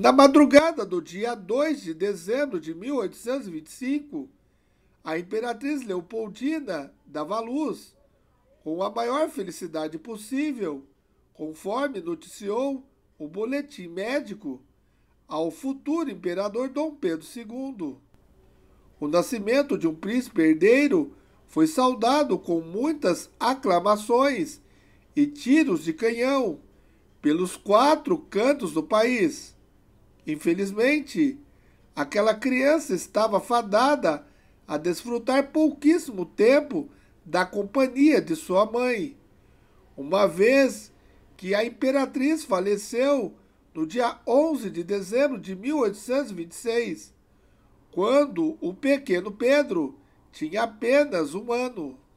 Na madrugada do dia 2 de dezembro de 1825, a imperatriz Leopoldina dava luz, com a maior felicidade possível, conforme noticiou o boletim médico, ao futuro imperador Dom Pedro II. O nascimento de um príncipe herdeiro foi saudado com muitas aclamações e tiros de canhão pelos quatro cantos do país. Infelizmente, aquela criança estava fadada a desfrutar pouquíssimo tempo da companhia de sua mãe, uma vez que a imperatriz faleceu no dia 11 de dezembro de 1826, quando o pequeno Pedro tinha apenas um ano.